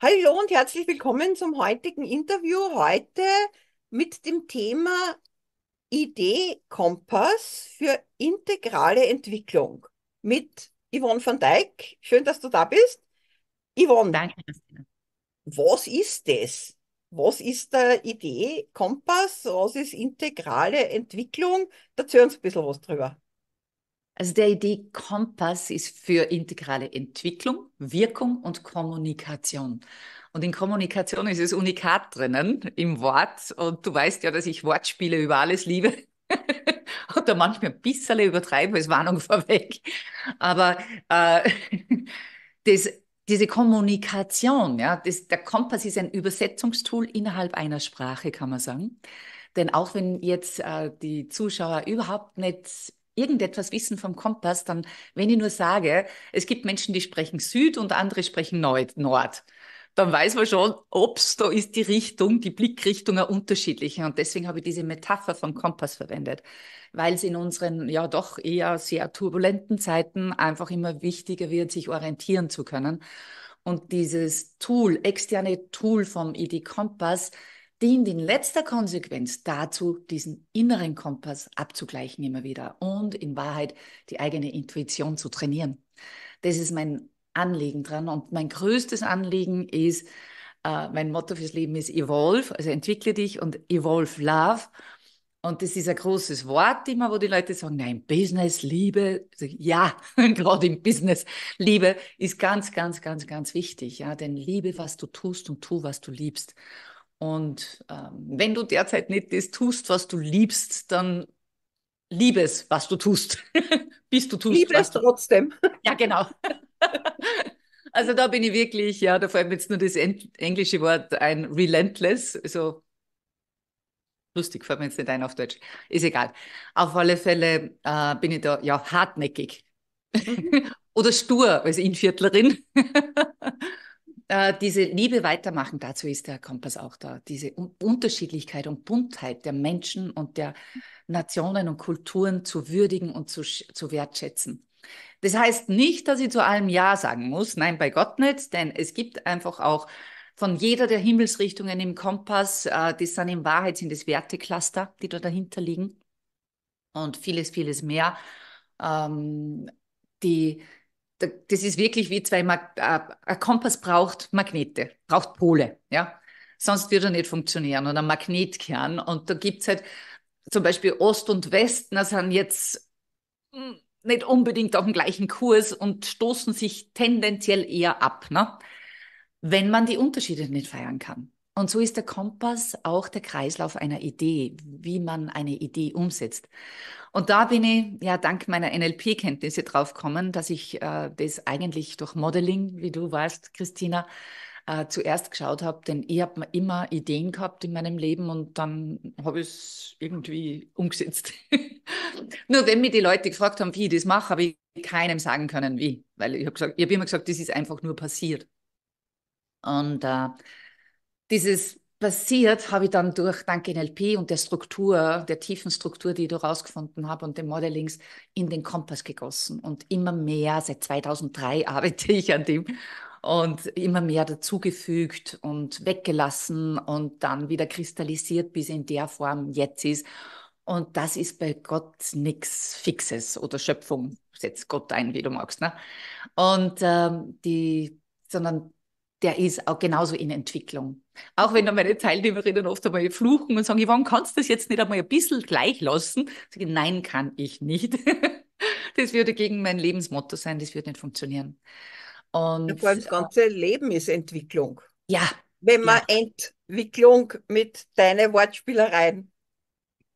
Hallo und herzlich willkommen zum heutigen Interview. Heute mit dem Thema Idee Kompass für integrale Entwicklung mit Yvonne van Dijk. Schön, dass du da bist. Yvonne, Danke, was ist das? Was ist der Idee Kompass? Was ist integrale Entwicklung? Erzähl uns ein bisschen was drüber. Also der Idee Kompass ist für integrale Entwicklung, Wirkung und Kommunikation. Und in Kommunikation ist es unikat drinnen im Wort. Und du weißt ja, dass ich Wortspiele über alles liebe. Oder manchmal ein bisschen übertreibe, als Warnung vorweg. Aber äh, das, diese Kommunikation, ja, das, der Kompass ist ein Übersetzungstool innerhalb einer Sprache, kann man sagen. Denn auch wenn jetzt äh, die Zuschauer überhaupt nicht irgendetwas wissen vom Kompass, dann, wenn ich nur sage, es gibt Menschen, die sprechen Süd und andere sprechen Nord, dann weiß man schon, ups, da ist die Richtung, die Blickrichtung eine unterschiedliche. Und deswegen habe ich diese Metapher vom Kompass verwendet, weil es in unseren ja doch eher sehr turbulenten Zeiten einfach immer wichtiger wird, sich orientieren zu können. Und dieses Tool, externe Tool vom ID-Kompass, dient in letzter Konsequenz dazu, diesen inneren Kompass abzugleichen immer wieder und in Wahrheit die eigene Intuition zu trainieren. Das ist mein Anliegen dran und mein größtes Anliegen ist, äh, mein Motto fürs Leben ist Evolve, also entwickle dich und Evolve Love. Und das ist ein großes Wort immer, wo die Leute sagen, nein, Business, Liebe. Also ja, gerade im Business, Liebe ist ganz, ganz, ganz, ganz wichtig. Ja, denn liebe, was du tust und tu, was du liebst. Und ähm, wenn du derzeit nicht das tust, was du liebst, dann liebe es, was du tust. Bis du tust. Liebe es trotzdem. Ja, genau. also da bin ich wirklich, ja, da fällt mir jetzt nur das englische Wort ein, relentless. Also lustig, fällt mir jetzt nicht ein auf Deutsch. Ist egal. Auf alle Fälle äh, bin ich da ja hartnäckig. Mhm. Oder stur als Inviertlerin äh, diese Liebe weitermachen, dazu ist der Kompass auch da. Diese Un Unterschiedlichkeit und Buntheit der Menschen und der Nationen und Kulturen zu würdigen und zu, zu wertschätzen. Das heißt nicht, dass ich zu allem Ja sagen muss. Nein, bei Gott nicht, denn es gibt einfach auch von jeder der Himmelsrichtungen im Kompass, äh, das sind in Wahrheit sind das Wertecluster, die da dahinter liegen und vieles, vieles mehr, ähm, die das ist wirklich wie zwei, Mag äh, ein Kompass braucht Magnete, braucht Pole, ja. Sonst würde er nicht funktionieren oder Magnetkern. Und da gibt es halt zum Beispiel Ost und West, das sind jetzt hm, nicht unbedingt auf dem gleichen Kurs und stoßen sich tendenziell eher ab, ne? wenn man die Unterschiede nicht feiern kann. Und so ist der Kompass auch der Kreislauf einer Idee, wie man eine Idee umsetzt. Und da bin ich ja dank meiner NLP-Kenntnisse draufgekommen, dass ich äh, das eigentlich durch Modeling, wie du weißt, Christina, äh, zuerst geschaut habe, denn ich habe immer Ideen gehabt in meinem Leben und dann habe ich es irgendwie umgesetzt. Nur wenn mich die Leute gefragt haben, wie ich das mache, habe ich keinem sagen können, wie, weil ich habe hab immer gesagt, das ist einfach nur passiert. Und äh, dieses passiert, habe ich dann durch, dank NLP und der Struktur, der tiefen Struktur, die ich da rausgefunden habe und den Modellings, in den Kompass gegossen. Und immer mehr, seit 2003 arbeite ich an dem und immer mehr dazugefügt und weggelassen und dann wieder kristallisiert, bis in der Form jetzt ist. Und das ist bei Gott nichts Fixes oder Schöpfung. setzt Gott ein, wie du magst. Ne? Und ähm, die, sondern der ist auch genauso in Entwicklung. Auch wenn dann meine Teilnehmerinnen oft einmal fluchen und sagen, Yvonne, kannst du das jetzt nicht einmal ein bisschen gleich lassen? Sage, nein, kann ich nicht. das würde gegen mein Lebensmotto sein, das würde nicht funktionieren. Und, ja, vor allem das ganze Leben ist Entwicklung. Ja. Wenn man ja. Entwicklung mit deinen Wortspielereien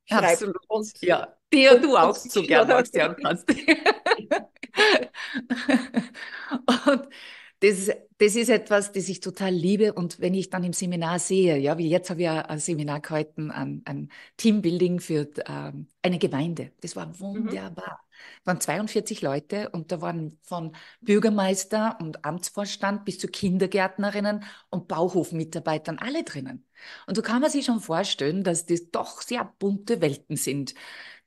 schreibt. Absolut. Und, ja, die und, du auch so gerne magst, genau. kannst. und das, das ist etwas, das ich total liebe. Und wenn ich dann im Seminar sehe, ja, wie jetzt habe ich ein Seminar gehalten, ein, ein Teambuilding für ähm, eine Gemeinde. Das war mhm. wunderbar waren 42 Leute und da waren von Bürgermeister und Amtsvorstand bis zu Kindergärtnerinnen und Bauhofmitarbeitern alle drinnen. Und so kann man sich schon vorstellen, dass das doch sehr bunte Welten sind.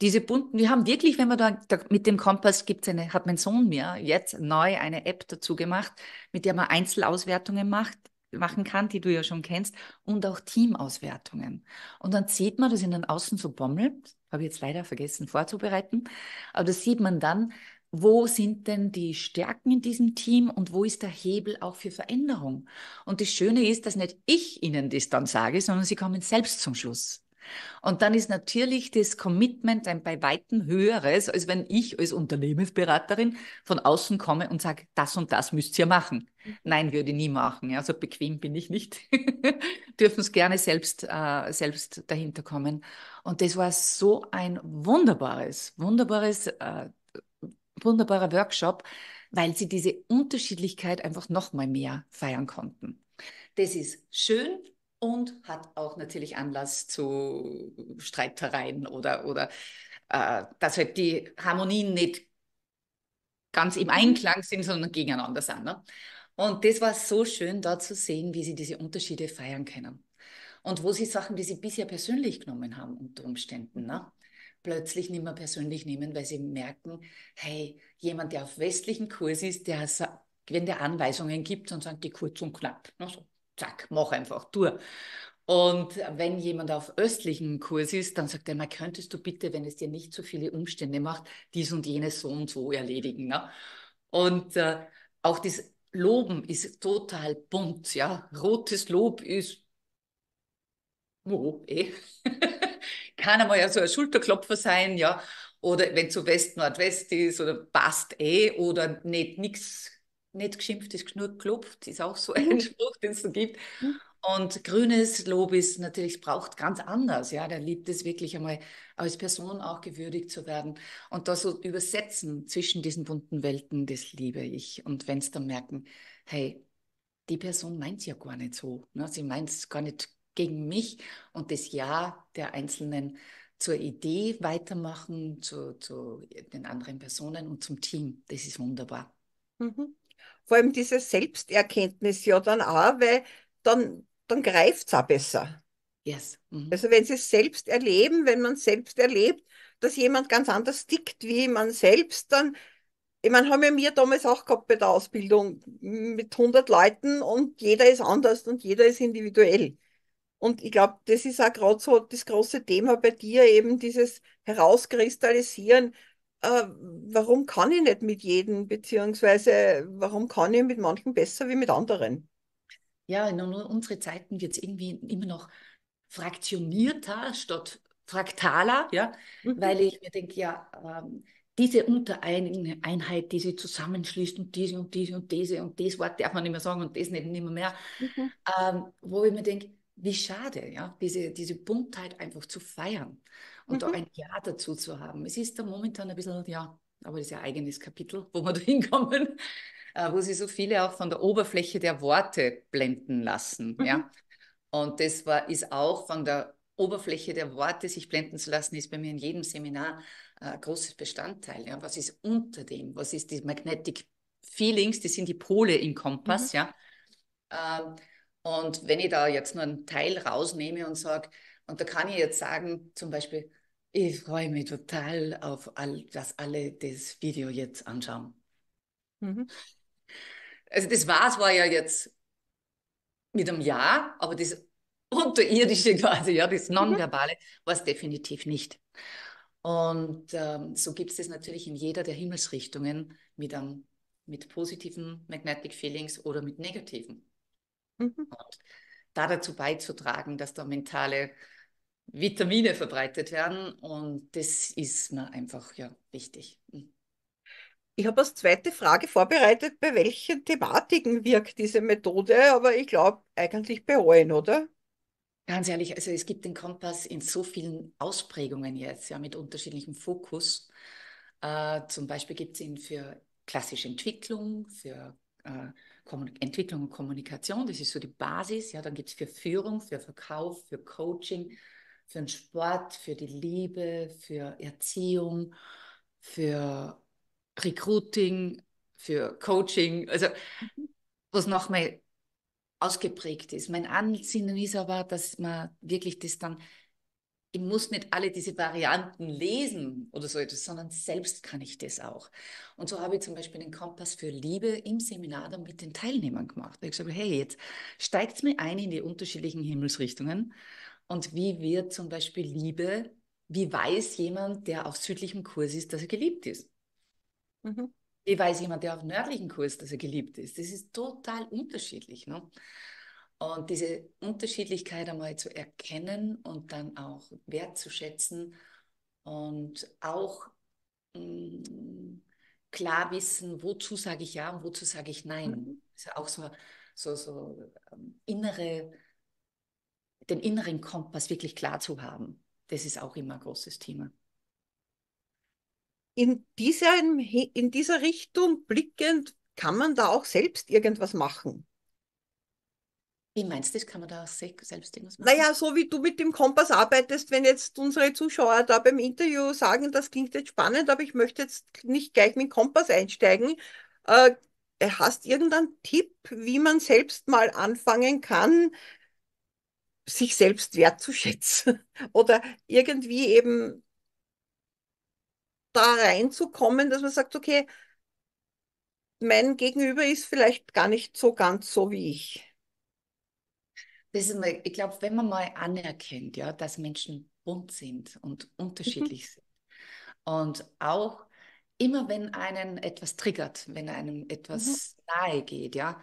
Diese bunten, wir haben wirklich, wenn man da, da mit dem Kompass gibt es eine, hat mein Sohn mir jetzt neu eine App dazu gemacht, mit der man Einzelauswertungen macht machen kann, die du ja schon kennst, und auch Teamauswertungen. Und dann sieht man, dass in den außen so bommelt, habe ich jetzt leider vergessen vorzubereiten. Aber das sieht man dann, wo sind denn die Stärken in diesem Team und wo ist der Hebel auch für Veränderung? Und das Schöne ist, dass nicht ich Ihnen das dann sage, sondern Sie kommen selbst zum Schluss. Und dann ist natürlich das Commitment ein bei weitem höheres, als wenn ich als Unternehmensberaterin von außen komme und sage, das und das müsst ihr machen. Mhm. Nein, würde ich nie machen. Also bequem bin ich nicht. Dürfen es gerne selbst, äh, selbst dahinter kommen. Und das war so ein wunderbares, wunderbares, äh, wunderbarer Workshop, weil sie diese Unterschiedlichkeit einfach nochmal mehr feiern konnten. Das ist schön, und hat auch natürlich Anlass zu Streitereien oder, oder äh, dass halt die Harmonien nicht ganz im mhm. Einklang sind, sondern gegeneinander sind. Ne? Und das war so schön, da zu sehen, wie sie diese Unterschiede feiern können. Und wo sie Sachen, die sie bisher persönlich genommen haben, unter Umständen, ne? plötzlich nicht mehr persönlich nehmen, weil sie merken, hey, jemand, der auf westlichen Kurs ist, der, wenn der Anweisungen gibt und sagt, die kurz und knapp, ne, so, zack, mach einfach, tu. Und wenn jemand auf östlichen Kurs ist, dann sagt er, man könntest du bitte, wenn es dir nicht so viele Umstände macht, dies und jenes so und so erledigen. Ne? Und äh, auch das Loben ist total bunt, ja. Rotes Lob ist oh, eh. kann einmal ja so ein Schulterklopfer sein, ja. Oder wenn es so West-Nordwest ist oder passt eh oder nicht nichts nicht geschimpft ist genug gelobt, ist auch so ein mhm. Spruch, den es so gibt. Mhm. Und grünes Lob ist natürlich, braucht ganz anders. Ja, der liebt es wirklich einmal, als Person auch gewürdigt zu werden. Und das so übersetzen zwischen diesen bunten Welten, das liebe ich. Und wenn es dann merken, hey, die Person meint es ja gar nicht so. Ne? Sie meint es gar nicht gegen mich. Und das Ja der Einzelnen zur Idee weitermachen, zu, zu den anderen Personen und zum Team, das ist wunderbar. Mhm vor allem diese Selbsterkenntnis ja dann auch, weil dann, dann greift es auch besser. Yes. Mhm. Also wenn sie es selbst erleben, wenn man selbst erlebt, dass jemand ganz anders tickt wie man selbst, dann, ich meine, haben wir mir damals auch gehabt bei der Ausbildung mit 100 Leuten und jeder ist anders und jeder ist individuell. Und ich glaube, das ist auch gerade so das große Thema bei dir, eben dieses Herauskristallisieren äh, warum kann ich nicht mit jedem, beziehungsweise warum kann ich mit manchen besser wie mit anderen? Ja, in unsere Zeiten wird es irgendwie immer noch fraktionierter statt fraktaler, ja, mhm. weil ich mir denke, ja, ähm, diese Untereinheit, die sie zusammenschließt und diese und diese und diese und das Wort darf man nicht mehr sagen und das nicht, nicht mehr, mehr. Mhm. Ähm, wo ich mir denke, wie schade, ja, diese, diese Buntheit einfach zu feiern und mhm. auch ein Ja dazu zu haben. Es ist da momentan ein bisschen, ja, aber das ist ja eigenes Kapitel, wo wir da hinkommen, äh, wo sich so viele auch von der Oberfläche der Worte blenden lassen. Mhm. Ja? Und das war, ist auch von der Oberfläche der Worte sich blenden zu lassen, ist bei mir in jedem Seminar äh, ein großes Bestandteil. Ja? Was ist unter dem? Was ist die Magnetic Feelings? Das sind die Pole im Kompass. Mhm. Ja? Ähm, und wenn ich da jetzt nur einen Teil rausnehme und sage, und da kann ich jetzt sagen, zum Beispiel, ich freue mich total auf all, dass alle das Video jetzt anschauen. Mhm. Also das war es war ja jetzt mit einem Ja, aber das unterirdische quasi, ja, das mhm. Nonverbale mhm. war es definitiv nicht. Und ähm, so gibt es das natürlich in jeder der Himmelsrichtungen mit, einem, mit positiven Magnetic Feelings oder mit negativen. Mhm. Und da dazu beizutragen, dass der mentale Vitamine verbreitet werden und das ist mir einfach ja wichtig. Hm. Ich habe als zweite Frage vorbereitet, bei welchen Thematiken wirkt diese Methode, aber ich glaube eigentlich bei allen, oder? Ganz ehrlich, also es gibt den Kompass in so vielen Ausprägungen jetzt, ja, mit unterschiedlichem Fokus. Äh, zum Beispiel gibt es ihn für klassische Entwicklung, für äh, Entwicklung und Kommunikation, das ist so die Basis. Ja, dann gibt es für Führung, für Verkauf, für Coaching, für den Sport, für die Liebe, für Erziehung, für Recruiting, für Coaching, also mhm. was nochmal ausgeprägt ist. Mein Ansinnen ist aber, dass man wirklich das dann, ich muss nicht alle diese Varianten lesen oder so etwas, sondern selbst kann ich das auch. Und so habe ich zum Beispiel den Kompass für Liebe im Seminar dann mit den Teilnehmern gemacht. Ich habe gesagt, hey, jetzt steigt es mir ein in die unterschiedlichen Himmelsrichtungen und wie wird zum Beispiel Liebe, wie weiß jemand, der auf südlichem Kurs ist, dass er geliebt ist? Mhm. Wie weiß jemand, der auf nördlichem Kurs, dass er geliebt ist? Das ist total unterschiedlich. Ne? Und diese Unterschiedlichkeit einmal zu erkennen und dann auch wertzuschätzen und auch mh, mm, klar wissen, wozu sage ich ja und wozu sage ich nein. Mhm. Das ist ja auch so, so, so ähm, innere den inneren Kompass wirklich klar zu haben, das ist auch immer ein großes Thema. In dieser, in dieser Richtung blickend kann man da auch selbst irgendwas machen. Wie meinst du das? Kann man da selbst irgendwas machen? Naja, so wie du mit dem Kompass arbeitest, wenn jetzt unsere Zuschauer da beim Interview sagen, das klingt jetzt spannend, aber ich möchte jetzt nicht gleich mit dem Kompass einsteigen. Äh, hast irgendeinen Tipp, wie man selbst mal anfangen kann, sich selbst wertzuschätzen oder irgendwie eben da reinzukommen, dass man sagt, okay, mein Gegenüber ist vielleicht gar nicht so ganz so wie ich. Das ist, ich glaube, wenn man mal anerkennt, ja, dass Menschen bunt sind und unterschiedlich mhm. sind und auch immer wenn einen etwas triggert, wenn einem etwas mhm. nahe geht, ja,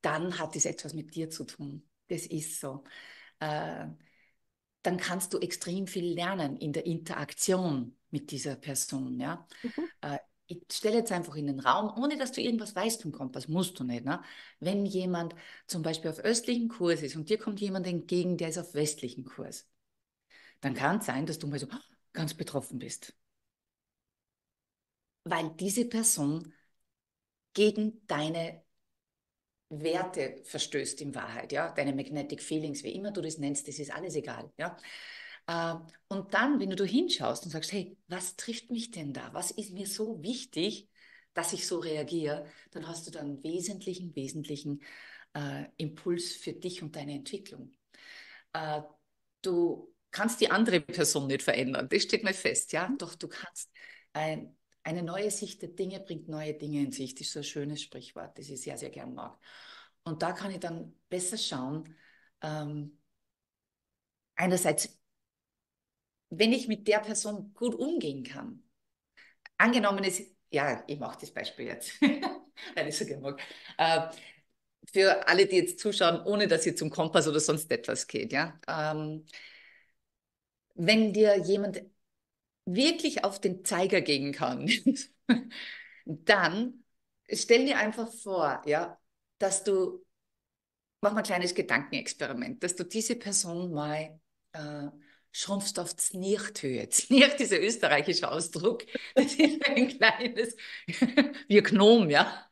dann hat es etwas mit dir zu tun. Das ist so. Äh, dann kannst du extrem viel lernen in der Interaktion mit dieser Person. Ja? Mhm. Äh, ich stelle jetzt einfach in den Raum, ohne dass du irgendwas weißt vom Kompass, musst du nicht. Ne? Wenn jemand zum Beispiel auf östlichen Kurs ist und dir kommt jemand entgegen, der ist auf westlichen Kurs, dann kann es sein, dass du mal so ganz betroffen bist. Weil diese Person gegen deine Werte verstößt in Wahrheit, ja, deine Magnetic Feelings, wie immer du das nennst, das ist alles egal, ja. Ähm, und dann, wenn du da hinschaust und sagst, hey, was trifft mich denn da? Was ist mir so wichtig, dass ich so reagiere? Dann hast du dann einen wesentlichen, wesentlichen äh, Impuls für dich und deine Entwicklung. Äh, du kannst die andere Person nicht verändern, das steht mir fest, ja, mhm. doch du kannst ein eine neue Sicht der Dinge bringt neue Dinge in sich. Das ist so ein schönes Sprichwort, das ich sehr, sehr gern mag. Und da kann ich dann besser schauen, ähm, einerseits, wenn ich mit der Person gut umgehen kann. Angenommen ist, ja, ich mache das Beispiel jetzt, weil ich so gerne mag. Äh, für alle, die jetzt zuschauen, ohne dass ihr zum Kompass oder sonst etwas geht, ja. Ähm, wenn dir jemand wirklich auf den Zeiger gehen kann, dann stell dir einfach vor, ja, dass du, mach mal ein kleines Gedankenexperiment, dass du diese Person mal äh, schrumpfst auf Znirchthöhe. Znircht ist ein österreichischer Ausdruck. Das ist ein kleines, wie Gnom, ja.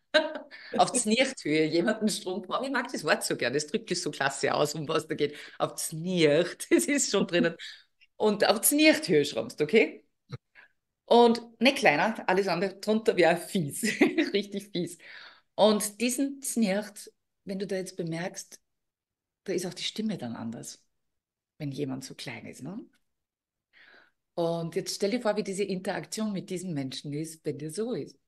Auf Znirchthöhe jemanden schrumpfen. Aber ich mag das Wort so gerne. Das drückt sich so klasse aus, um was da geht. Auf Znircht, das ist schon drinnen. Und aber das nicht höher schrumpfst, okay? Und nicht kleiner, alles andere drunter wäre fies, richtig fies. Und diesen Znirt, wenn du da jetzt bemerkst, da ist auch die Stimme dann anders, wenn jemand so klein ist. Ne? Und jetzt stell dir vor, wie diese Interaktion mit diesen Menschen ist, wenn der so ist.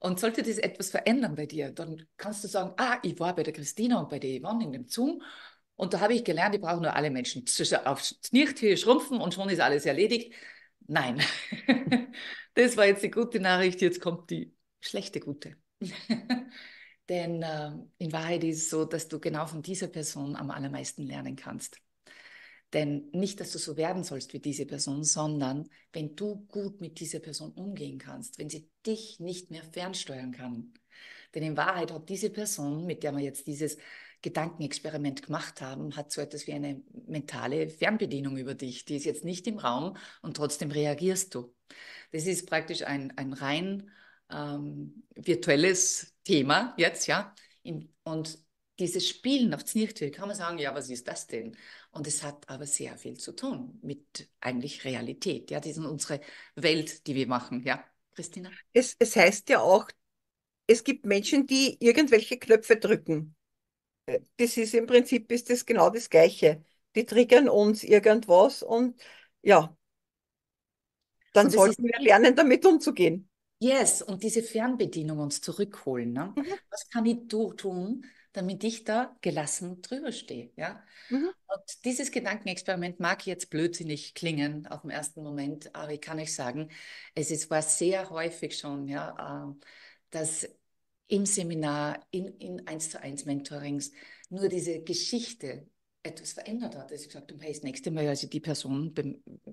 Und sollte das etwas verändern bei dir, dann kannst du sagen, ah, ich war bei der Christina und bei der Yvonne in dem Zoom und da habe ich gelernt, ich brauche nur alle Menschen aufs Kniechtier schrumpfen und schon ist alles erledigt. Nein, das war jetzt die gute Nachricht, jetzt kommt die schlechte gute. Denn äh, in Wahrheit ist es so, dass du genau von dieser Person am allermeisten lernen kannst. Denn nicht, dass du so werden sollst wie diese Person, sondern wenn du gut mit dieser Person umgehen kannst, wenn sie dich nicht mehr fernsteuern kann. Denn in Wahrheit hat diese Person, mit der man jetzt dieses Gedankenexperiment gemacht haben, hat so etwas wie eine mentale Fernbedienung über dich. Die ist jetzt nicht im Raum und trotzdem reagierst du. Das ist praktisch ein, ein rein ähm, virtuelles Thema jetzt, ja. In, und dieses Spielen aufs Nichtige kann man sagen, ja, was ist das denn? Und es hat aber sehr viel zu tun mit eigentlich Realität, ja, das ist unsere Welt, die wir machen, ja. Christina? Es, es heißt ja auch, es gibt Menschen, die irgendwelche Knöpfe drücken. Äh, das ist im Prinzip ist das genau das Gleiche. Die triggern uns irgendwas und ja, dann und sollten wir lernen, damit umzugehen. Yes, und diese Fernbedienung uns zurückholen. Ne? Mhm. Was kann ich tun, damit ich da gelassen drüber stehe? Ja? Mhm. Und dieses Gedankenexperiment mag jetzt blödsinnig klingen auf dem ersten Moment, aber ich kann euch sagen, es ist, war sehr häufig schon, ja, äh, dass im Seminar, in, in 1 zu 1 Mentorings, nur diese Geschichte etwas verändert hat. Dass also ich gesagt habe, hey, das nächste Mal, als ich die Person,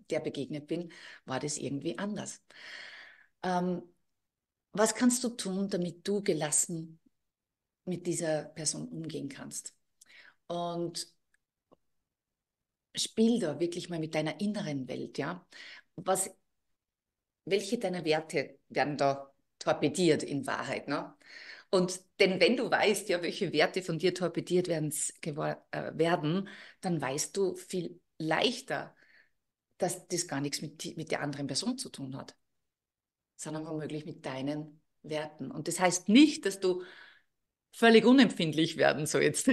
der begegnet bin, war das irgendwie anders. Ähm, was kannst du tun, damit du gelassen mit dieser Person umgehen kannst? Und spiel da wirklich mal mit deiner inneren Welt, ja? Was, welche deiner Werte werden da torpediert in Wahrheit. Ne? Und denn wenn du weißt, ja, welche Werte von dir torpediert werden, äh, dann weißt du viel leichter, dass das gar nichts mit, mit der anderen Person zu tun hat, sondern womöglich mit deinen Werten. Und das heißt nicht, dass du völlig unempfindlich werden sollst,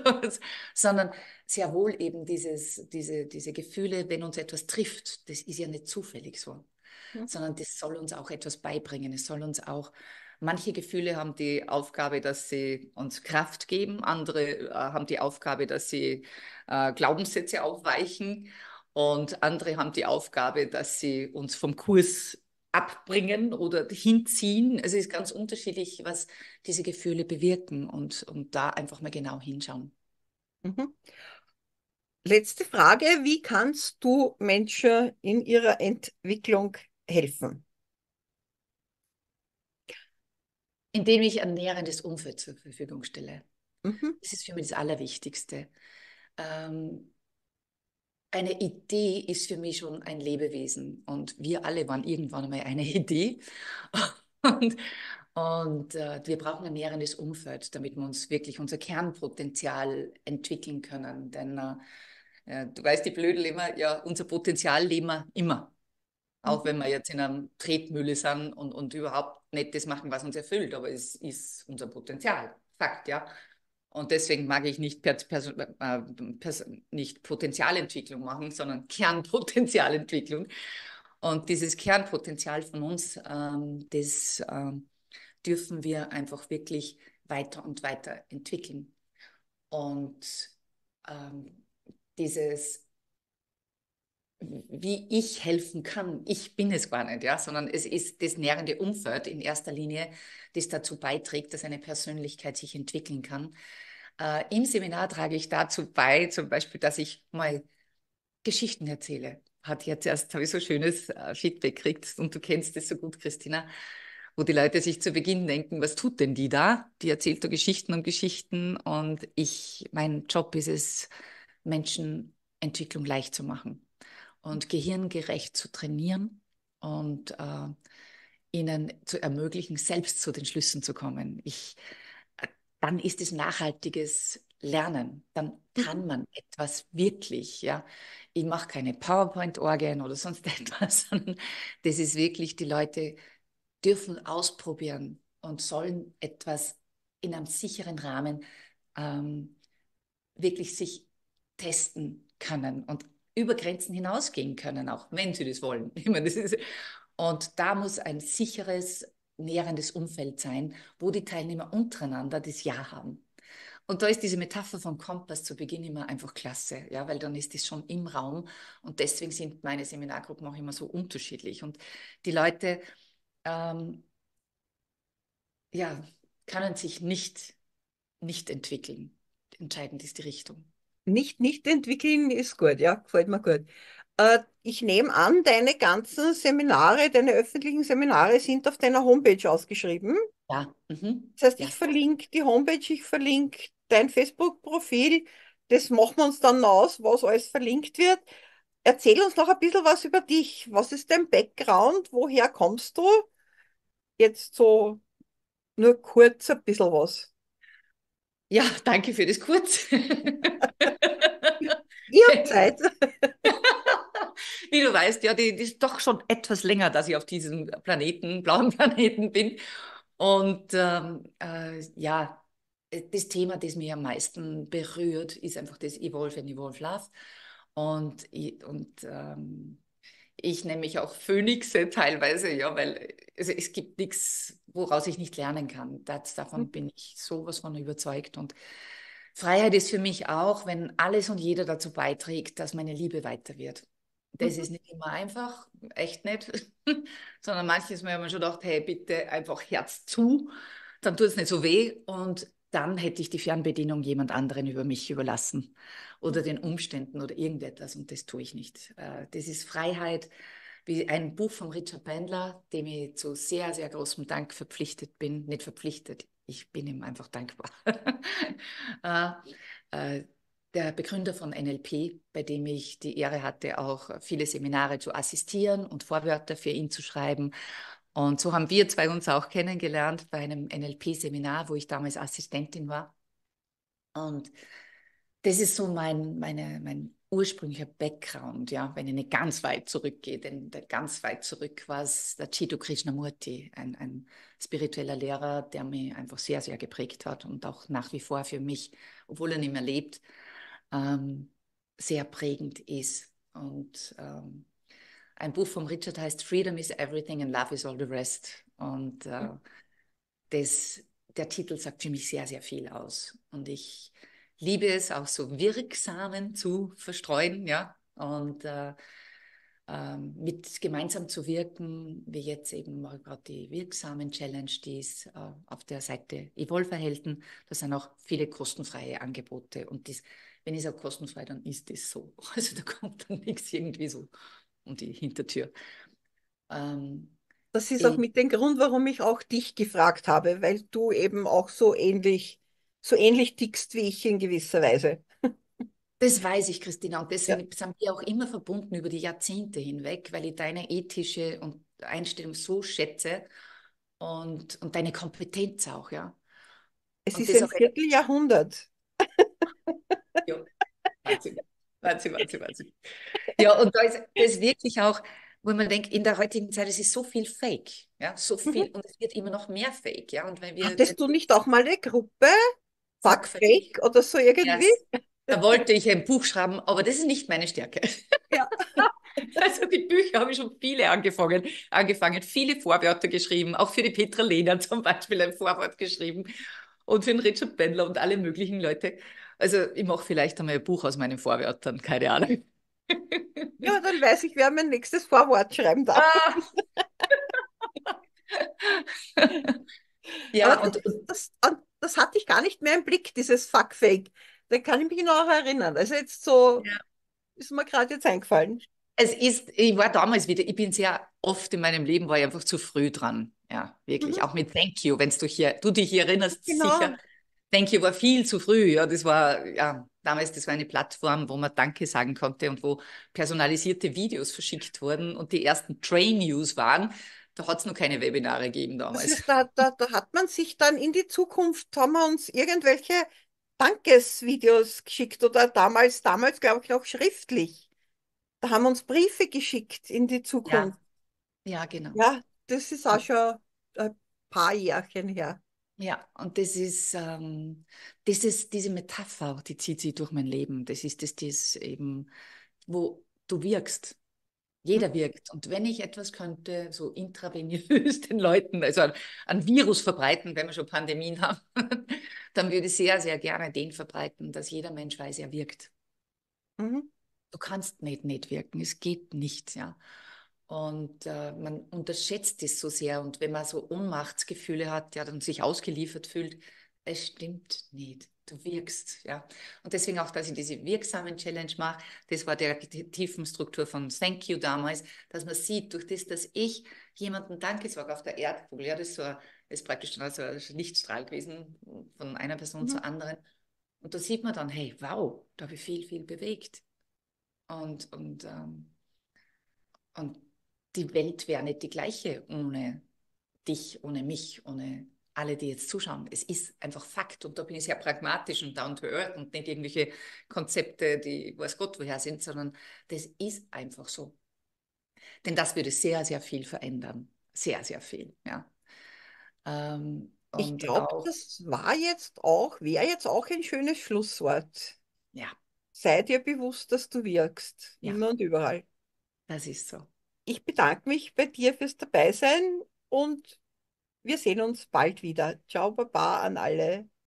sondern sehr wohl eben dieses, diese, diese Gefühle, wenn uns etwas trifft, das ist ja nicht zufällig so. Mhm. sondern das soll uns auch etwas beibringen. Es soll uns auch, manche Gefühle haben die Aufgabe, dass sie uns Kraft geben, andere äh, haben die Aufgabe, dass sie äh, Glaubenssätze aufweichen und andere haben die Aufgabe, dass sie uns vom Kurs abbringen oder hinziehen. Also es ist ganz unterschiedlich, was diese Gefühle bewirken und, und da einfach mal genau hinschauen. Mhm. Letzte Frage, wie kannst du Menschen in ihrer Entwicklung helfen? Indem ich ein nährendes Umfeld zur Verfügung stelle. Mhm. Das ist für mich das Allerwichtigste. Ähm, eine Idee ist für mich schon ein Lebewesen und wir alle waren irgendwann mal eine Idee. Und, und äh, wir brauchen ein nährendes Umfeld, damit wir uns wirklich unser Kernpotenzial entwickeln können. Denn äh, äh du weißt, die Blödel immer, ja, unser Potenzial leben wir immer. Auch mhm. wenn wir jetzt in einem Tretmühle sind und, und überhaupt nicht das machen, was uns erfüllt, aber es ist unser Potenzial. Fakt, ja. Und deswegen mag ich nicht, per, per, äh, per, nicht Potenzialentwicklung machen, sondern Kernpotenzialentwicklung. Und dieses Kernpotenzial von uns, ähm, das ähm, dürfen wir einfach wirklich weiter und weiter entwickeln. Und ähm, dieses wie ich helfen kann. Ich bin es gar nicht, ja, sondern es ist das nährende Umfeld in erster Linie, das dazu beiträgt, dass eine Persönlichkeit sich entwickeln kann. Äh, Im Seminar trage ich dazu bei, zum Beispiel, dass ich mal Geschichten erzähle. Hat jetzt erst, habe ich so schönes äh, Feedback gekriegt und du kennst es so gut, Christina, wo die Leute sich zu Beginn denken, was tut denn die da? Die erzählt da Geschichten und Geschichten und ich, mein Job ist es, Menschen Entwicklung leicht zu machen und gehirngerecht zu trainieren und äh, ihnen zu ermöglichen, selbst zu den Schlüssen zu kommen. Ich, äh, dann ist es nachhaltiges Lernen. Dann kann mhm. man etwas wirklich. Ja, ich mache keine PowerPoint-Orgien oder sonst etwas, sondern das ist wirklich, die Leute dürfen ausprobieren und sollen etwas in einem sicheren Rahmen ähm, wirklich sich testen können und über Grenzen hinausgehen können, auch wenn sie das wollen. Ich meine, das ist, und da muss ein sicheres, nährendes Umfeld sein, wo die Teilnehmer untereinander das Ja haben. Und da ist diese Metapher vom Kompass zu Beginn immer einfach klasse, ja, weil dann ist es schon im Raum und deswegen sind meine Seminargruppen auch immer so unterschiedlich und die Leute, ähm, ja, können sich nicht nicht entwickeln. Entscheidend ist die Richtung nicht, nicht entwickeln ist gut, ja, gefällt mir gut. Äh, ich nehme an, deine ganzen Seminare, deine öffentlichen Seminare sind auf deiner Homepage ausgeschrieben. Ja. Mhm. Das heißt, ja. ich verlinke die Homepage, ich verlinke dein Facebook-Profil. Das machen wir uns dann aus, was alles verlinkt wird. Erzähl uns noch ein bisschen was über dich. Was ist dein Background? Woher kommst du? Jetzt so nur kurz ein bisschen was. Ja, danke für das kurz. Zeit. Wie du weißt, ja, die, die ist doch schon etwas länger, dass ich auf diesem Planeten, blauen Planeten bin. Und ähm, äh, ja, das Thema, das mich am meisten berührt, ist einfach das Evolve and Evolve Love. Und, und ähm, ich nenne mich auch Phönixe teilweise, ja, weil also es gibt nichts, woraus ich nicht lernen kann. Das, davon hm. bin ich sowas von überzeugt. Und Freiheit ist für mich auch, wenn alles und jeder dazu beiträgt, dass meine Liebe weiter wird. Das mhm. ist nicht immer einfach, echt nicht, sondern manches Mal haben wir schon gedacht, hey, bitte einfach Herz zu, dann tut es nicht so weh und dann hätte ich die Fernbedienung jemand anderen über mich überlassen oder den Umständen oder irgendetwas und das tue ich nicht. Äh, das ist Freiheit, wie ein Buch von Richard Pendler, dem ich zu sehr, sehr großem Dank verpflichtet bin, nicht verpflichtet, ich bin ihm einfach dankbar. Ah, äh, der Begründer von NLP, bei dem ich die Ehre hatte, auch viele Seminare zu assistieren und Vorwörter für ihn zu schreiben. Und so haben wir zwei uns auch kennengelernt bei einem NLP-Seminar, wo ich damals Assistentin war. Und das ist so mein, meine, mein ursprünglicher Background, ja, wenn ich nicht ganz weit zurückgehe, denn ganz weit zurück war es der Chito Krishnamurti, ein, ein spiritueller Lehrer, der mich einfach sehr, sehr geprägt hat und auch nach wie vor für mich, obwohl er nicht mehr lebt, ähm, sehr prägend ist. Und ähm, ein Buch von Richard heißt Freedom is Everything and Love is All the Rest. Und äh, hm. das, der Titel sagt für mich sehr, sehr viel aus. Und ich liebe es auch so Wirksamen zu verstreuen, ja, und äh, äh, mit gemeinsam zu wirken, wie jetzt eben gerade die Wirksamen Challenge, die ist äh, auf der Seite Evolve erhalten. Da sind auch viele kostenfreie Angebote und das, wenn es auch kostenfrei, dann ist es so. Also da kommt dann nichts irgendwie so um die Hintertür. Ähm, das ist auch mit dem Grund, warum ich auch dich gefragt habe, weil du eben auch so ähnlich so ähnlich tickst wie ich in gewisser Weise. Das weiß ich, Christina, und deswegen ja. sind wir auch immer verbunden über die Jahrzehnte hinweg, weil ich deine ethische und Einstellung so schätze und, und deine Kompetenz auch, ja. Es und ist ein Vierteljahrhundert. ja, Wahnsinn, Wahnsinn, Wahnsinn, Wahnsinn. Ja, und da ist es wirklich auch, wo man denkt, in der heutigen Zeit, es ist so viel Fake, ja, so mhm. viel, mhm. und es wird immer noch mehr Fake, ja, und wenn wir... Hattest du nicht auch mal eine Gruppe, fuck fake oder so irgendwie. Yes. Da wollte ich ein Buch schreiben, aber das ist nicht meine Stärke. Ja. Also die Bücher habe ich schon viele angefangen, angefangen, viele Vorwörter geschrieben, auch für die Petra Lehner zum Beispiel ein Vorwort geschrieben und für den Richard Bendler und alle möglichen Leute. Also ich mache vielleicht einmal ein Buch aus meinen Vorwörtern, keine Ahnung. Ja, dann weiß ich, wer mein nächstes Vorwort schreiben darf. Ah. ja, und, das, das, an gar nicht mehr im Blick, dieses Fuckfake. Da kann ich mich noch genau erinnern. Also jetzt so ja. ist mir gerade jetzt eingefallen. Es ist, ich war damals wieder, ich bin sehr oft in meinem Leben, war ich einfach zu früh dran. Ja, wirklich. Mhm. Auch mit Thank you, wenn du hier, du dich hier erinnerst, genau. sicher. Thank you war viel zu früh. Ja, das war, ja, damals, das war eine Plattform, wo man Danke sagen konnte und wo personalisierte Videos verschickt wurden und die ersten Train-News waren. Da hat es noch keine Webinare gegeben damals. Ist, da, da, da, hat man sich dann in die Zukunft, haben wir uns irgendwelche Dankesvideos geschickt oder damals, damals glaube ich noch schriftlich. Da haben wir uns Briefe geschickt in die Zukunft. Ja, ja genau. Ja, das ist auch schon ein paar Jährchen her. Ja, und das ist, ähm, das ist diese Metapher, die zieht sich durch mein Leben. Das ist das, das eben, wo du wirkst. Jeder wirkt. Und wenn ich etwas könnte, so intravenös den Leuten, also an Virus verbreiten, wenn wir schon Pandemien haben, dann würde ich sehr, sehr gerne den verbreiten, dass jeder Mensch weiß, er wirkt. Mhm. Du kannst nicht nicht wirken, es geht nicht, ja. Und äh, man unterschätzt es so sehr. Und wenn man so Ohnmachtsgefühle hat, ja, dann sich ausgeliefert fühlt, es stimmt nicht du wirkst, ja. Und deswegen auch, dass ich diese wirksamen Challenge mache, das war der tiefen Struktur von Thank You damals, dass man sieht, durch das, dass ich jemanden Danke sage auf der Erdkugel, ja, das war, ist praktisch dann also ein Lichtstrahl gewesen von einer Person mhm. zur anderen. Und da sieht man dann, hey, wow, da habe ich viel, viel bewegt. Und, und, ähm, und die Welt wäre nicht die gleiche ohne dich, ohne mich, ohne alle, die jetzt zuschauen. Es ist einfach Fakt und da bin ich sehr pragmatisch und down to earth und nicht irgendwelche Konzepte, die weiß Gott woher sind, sondern das ist einfach so. Denn das würde sehr, sehr viel verändern. Sehr, sehr viel, ja. Ähm, ich glaube, das war jetzt auch, wäre jetzt auch ein schönes Schlusswort. Ja. Sei dir bewusst, dass du wirkst. Ja. Immer und überall. Das ist so. Ich bedanke mich bei dir fürs Dabeisein und wir sehen uns bald wieder. Ciao, Baba an alle.